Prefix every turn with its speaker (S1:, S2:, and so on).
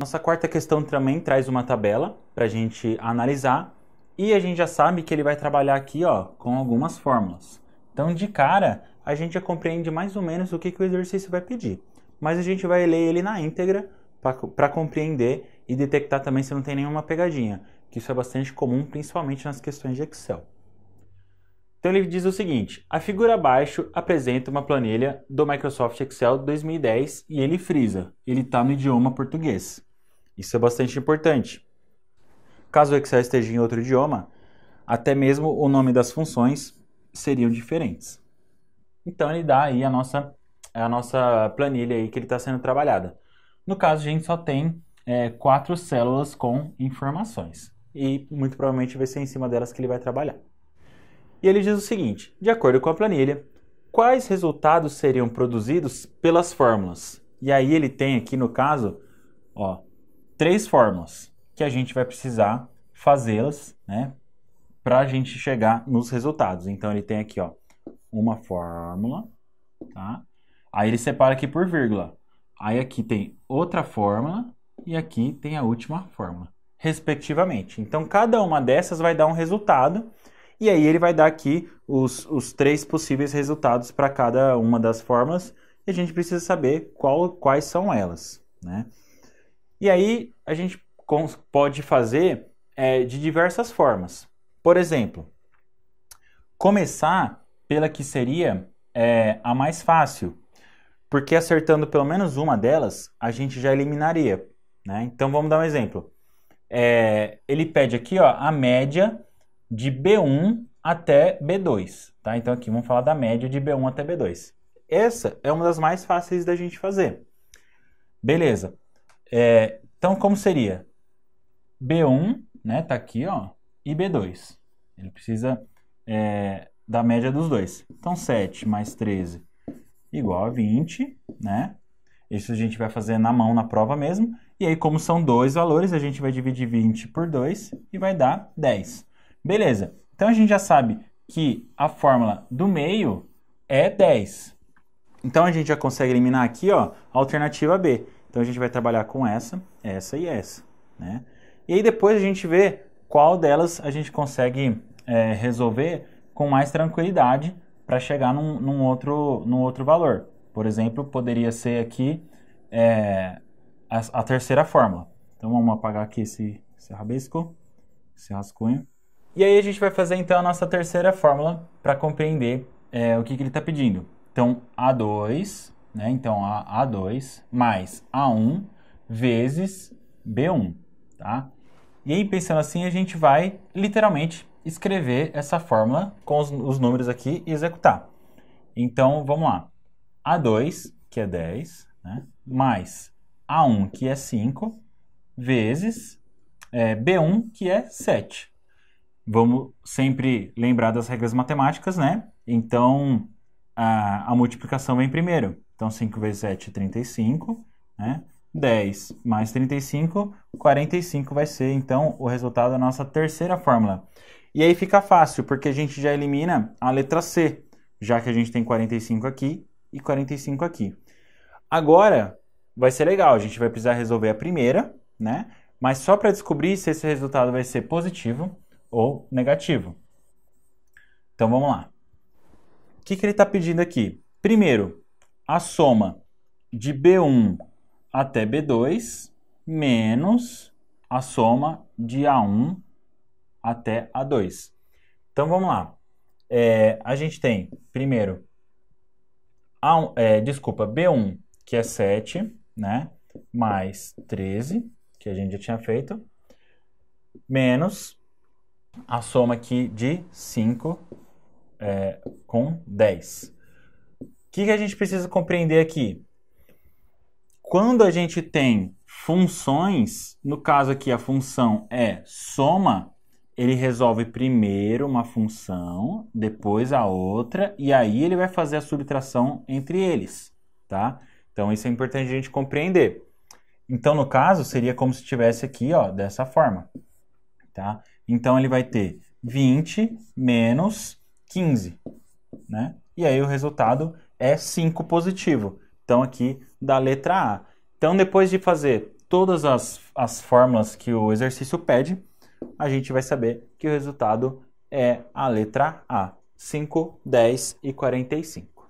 S1: Nossa quarta questão também traz uma tabela para a gente analisar e a gente já sabe que ele vai trabalhar aqui ó, com algumas fórmulas. Então, de cara, a gente já compreende mais ou menos o que, que o exercício vai pedir. Mas a gente vai ler ele na íntegra para compreender e detectar também se não tem nenhuma pegadinha, que isso é bastante comum, principalmente nas questões de Excel. Então ele diz o seguinte: a figura abaixo apresenta uma planilha do Microsoft Excel 2010 e ele frisa, ele está no idioma português. Isso é bastante importante. Caso o Excel esteja em outro idioma, até mesmo o nome das funções seriam diferentes. Então ele dá aí a nossa, a nossa planilha aí que ele está sendo trabalhada. No caso, a gente só tem é, quatro células com informações. E muito provavelmente vai ser em cima delas que ele vai trabalhar. E ele diz o seguinte: de acordo com a planilha, quais resultados seriam produzidos pelas fórmulas? E aí ele tem aqui no caso, ó, três formas que a gente vai precisar fazê-las, né, para a gente chegar nos resultados. Então ele tem aqui, ó, uma fórmula, tá? Aí ele separa aqui por vírgula. Aí aqui tem outra fórmula e aqui tem a última fórmula, respectivamente. Então cada uma dessas vai dar um resultado e aí ele vai dar aqui os, os três possíveis resultados para cada uma das fórmulas e a gente precisa saber qual, quais são elas, né? E aí a gente pode fazer é, de diversas formas. Por exemplo, começar pela que seria é, a mais fácil, porque acertando pelo menos uma delas, a gente já eliminaria. Né? Então vamos dar um exemplo. É, ele pede aqui ó, a média de B1 até B2. Tá? Então aqui vamos falar da média de B1 até B2. Essa é uma das mais fáceis da gente fazer. Beleza. É, então, como seria? B1, né, tá aqui, ó, e B2. Ele precisa é, da média dos dois. Então, 7 mais 13 igual a 20, né? Isso a gente vai fazer na mão na prova mesmo. E aí, como são dois valores, a gente vai dividir 20 por 2 e vai dar 10. Beleza. Então, a gente já sabe que a fórmula do meio é 10. Então, a gente já consegue eliminar aqui ó, a alternativa B. Então a gente vai trabalhar com essa, essa e essa, né? E aí depois a gente vê qual delas a gente consegue é, resolver com mais tranquilidade para chegar num, num, outro, num outro valor. Por exemplo, poderia ser aqui é, a, a, terceira fórmula. Então vamos apagar aqui esse, esse rabisco, esse rascunho. E aí a gente vai fazer então a nossa terceira fórmula para compreender é, o que, que ele está pedindo. Então A2 né? Então, a A2 mais A1 vezes B1, tá? E aí, pensando assim, a gente vai literalmente escrever essa fórmula com os, os números aqui e executar. Então, vamos lá. A2, que é 10, né? mais A1, que é 5, vezes é, B1, que é 7. Vamos sempre lembrar das regras matemáticas, né? Então, a, a multiplicação vem primeiro. Então, 5 vezes 7 é 35, né? 10 mais 35, 45 vai ser, então, o resultado da nossa terceira fórmula. E aí fica fácil, porque a gente já elimina a letra C, já que a gente tem 45 aqui e 45 aqui. Agora, vai ser legal, a gente vai precisar resolver a primeira, né? Mas só para descobrir se esse resultado vai ser positivo ou negativo. Então, vamos lá. O que, que ele está pedindo aqui? Primeiro, a soma de B1 até B2 menos a soma de A1 até A2. Então vamos lá. É, a gente tem primeiro A1, é, desculpa, B1 que é 7, né? Mais 13, que a gente já tinha feito, menos a soma aqui de 5 é, com 10. O que, que a gente precisa compreender aqui? Quando a gente tem funções, no caso aqui a função é soma, ele resolve primeiro uma função, depois a outra, e aí ele vai fazer a subtração entre eles, tá? Então isso é importante a gente compreender. Então no caso seria como se tivesse aqui, ó, dessa forma, tá? Então ele vai ter 20 menos 15, né? E aí o resultado é 5 positivo. Então aqui da letra A. Então depois de fazer todas as, as fórmulas que o exercício pede, a gente vai saber que o resultado é a letra A, 5, 10 e 45.